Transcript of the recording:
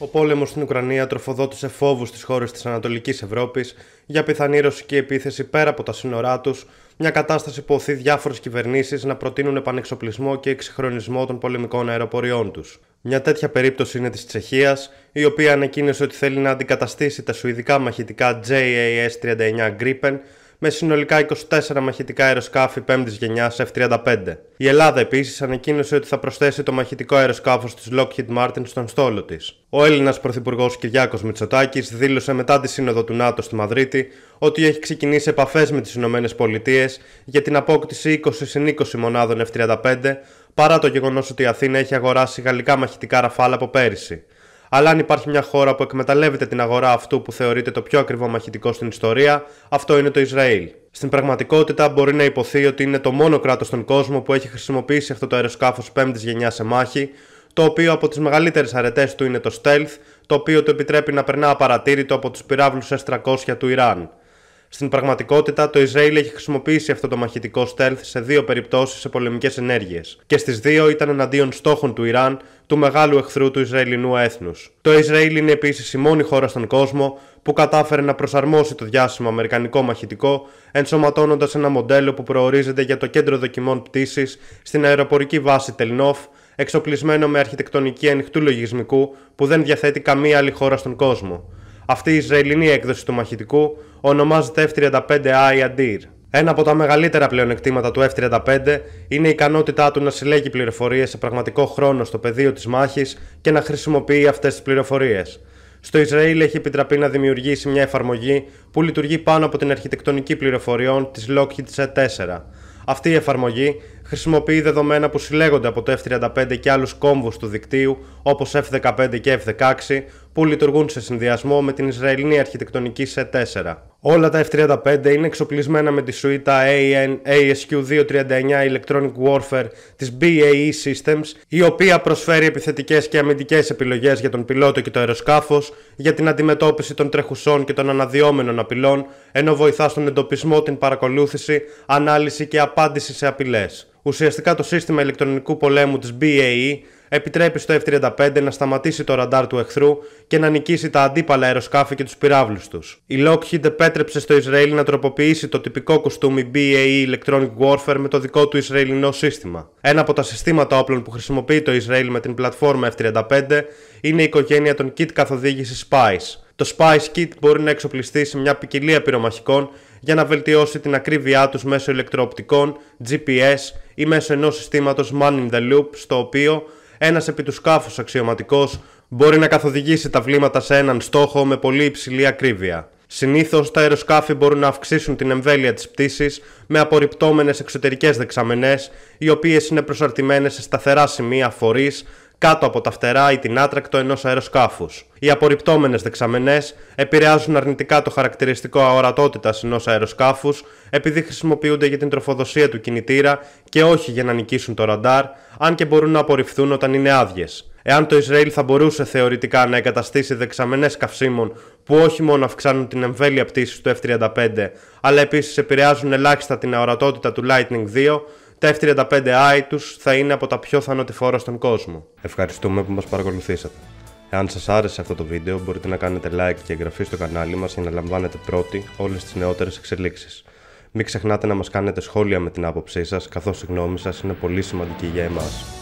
Ο πόλεμος στην Ουκρανία τροφοδότησε φόβους στις χώρες της Ανατολικής Ευρώπης για πιθανή ρωσική επίθεση πέρα από τα σύνορά τους, μια κατάσταση που οθεί διάφορες κυβερνήσεις να προτείνουν επανεξοπλισμό και εξυγχρονισμό των πολεμικών αεροποριών τους. Μια τέτοια περίπτωση είναι της Τσεχίας, η οποία ανακοίνωσε ότι θέλει να αντικαταστήσει τα σουηδικά μαχητικά JAS-39 Gripen με συνολικά 24 μαχητικά αεροσκάφη 5ης γενιάς F-35. Η Ελλάδα επίσης ανακοίνωσε ότι θα προσθέσει το μαχητικό αεροσκάφος της Lockheed Martin στον στόλο της. Ο Έλληνας Πρωθυπουργός Κυριάκος Μητσοτάκης δήλωσε μετά τη σύνοδο του ΝΑΤΟ στη Μαδρίτη ότι έχει ξεκινήσει επαφές με τις ΗΠΑ για την απόκτηση 20 συν 20 μονάδων F-35 παρά το γεγονός ότι η Αθήνα έχει αγοράσει γαλλικά μαχητικά ραφάλα από πέρυσι. Αλλά αν υπάρχει μια χώρα που εκμεταλλεύεται την αγορά αυτού που θεωρείται το πιο ακριβό μαχητικό στην ιστορία, αυτό είναι το Ισραήλ. Στην πραγματικότητα, μπορεί να υποθεί ότι είναι το μόνο κράτος στον κόσμο που έχει χρησιμοποιήσει αυτό το αεροσκάφος 5η γενιάς σε μάχη, το οποίο από τις μεγαλύτερες αρετές του είναι το Stealth, το οποίο το επιτρέπει να περνά απαρατήρητο από τους πυράβλους S-300 του Ιράν. Στην πραγματικότητα, το Ισραήλ έχει χρησιμοποιήσει αυτό το μαχητικό στέλθ σε δύο περιπτώσεις σε πολεμικές ενέργειες και στις δύο ήταν εναντίον στόχων του Ιράν, του μεγάλου εχθρού του Ισραηλινού έθνους. Το Ισραήλ είναι επίσης η μόνη χώρα στον κόσμο που κατάφερε να προσαρμόσει το διάσημο αμερικανικό μαχητικό, ενσωματώνοντας ένα μοντέλο που προορίζεται για το κέντρο δοκιμών πτήσης στην αεροπορική βάση Τελνόφ, εξοπλισμένο με αρχιτεκτονική ανοιχτού λογισμικού που δεν διαθέτει καμία άλλη χώρα στον κόσμο. Αυτή η Ισραηλινή έκδοση του μαχητικού ονομάζεται F-35I Adir. Ένα από τα μεγαλύτερα πλεονεκτήματα του F-35 είναι η ικανότητά του να συλλέγει πληροφορίες σε πραγματικό χρόνο στο πεδίο της μάχης και να χρησιμοποιεί αυτές τις πληροφορίες. Στο Ισραήλ έχει επιτραπεί να δημιουργήσει μια εφαρμογή που λειτουργεί πάνω από την αρχιτεκτονική πληροφοριών της Lockheed C4. Αυτή η εφαρμογή χρησιμοποιεί δεδομένα που συλλέγονται από το F-35 και άλλους κόμβους του δικτυου οπω όπως F-15 και F-16 που λειτουργούν σε συνδυασμό με την Ισραηλινή αρχιτεκτονική σε 4. Όλα τα F-35 είναι εξοπλισμένα με τη σουίτα an ASQ-239 Electronic Warfare της BAE Systems, η οποία προσφέρει επιθετικές και αμυντικές επιλογές για τον πιλότο και το αεροσκάφος, για την αντιμετώπιση των τρεχουσών και των αναδυόμενων απειλών, ενώ βοηθά στον εντοπισμό, την παρακολούθηση, ανάλυση και απάντηση σε απειλές. Ουσιαστικά το σύστημα ηλεκτρονικού πολέμου της BAE επιτρέπει στο F-35 να σταματήσει το ραντάρ του εχθρού και να νικήσει τα αντίπαλα αεροσκάφη και τους πυράβλους τους. Η Lockheed επέτρεψε στο Ισραήλ να τροποποιήσει το τυπικό κουστούμι BAE Electronic Warfare με το δικό του Ισραηλινό σύστημα. Ένα από τα συστήματα όπλων που χρησιμοποιεί το Ισραήλ με την πλατφόρμα F-35 είναι η οικογένεια των kit καθοδήγησης SPICE. Το Spice Kit μπορεί να εξοπλιστεί σε μια ποικιλία πυρομαχικών για να βελτιώσει την ακρίβειά τους μέσω ηλεκτροοπτικών, GPS ή μέσω ενός συστήματος Man the Loop στο οποίο ένας επί του σκάφους αξιωματικός μπορεί να καθοδηγήσει τα βλήματα σε έναν στόχο με πολύ υψηλή ακρίβεια. Συνήθως, τα αεροσκάφη μπορούν να αυξήσουν την εμβέλεια της πτήσης με απορριπτόμενες εξωτερικές δεξαμενές, οι οποίες είναι προσαρτημένες σε σταθερά σημεία φορείς κάτω από τα φτερά ή την άτρακτο ενός αεροσκάφους. Οι απορριπτόμενες δεξαμενές επηρεάζουν αρνητικά το χαρακτηριστικό αορατότητας ενός αεροσκάφους επειδή χρησιμοποιούνται για την τροφοδοσία του κινητήρα και όχι για να νικήσουν το ραντάρ, αν και μπορούν να απορριφθούν όταν είναι άδειες. Εάν το Ισραήλ θα μπορούσε θεωρητικά να εγκαταστήσει δεξαμενές καυσίμων που όχι μόνο αυξάνουν την εμβέλεια πτήσης του F-35, αλλά επίσης επηρεάζουν ελάχιστα την αορατότητα του Lightning 2, τα F-35i τους θα είναι από τα πιο θανατηφόρα στον κόσμο. Ευχαριστούμε που μας παρακολουθήσατε. Εάν σας άρεσε αυτό το βίντεο μπορείτε να κάνετε like και εγγραφή στο κανάλι μας για να λαμβάνετε πρώτοι όλες τις νεότερες εξελίξεις. Μην ξεχνάτε να μας κάνετε σχόλια με την άποψή σας καθώς η γνώμη σας είναι πολύ σημαντική για εμάς.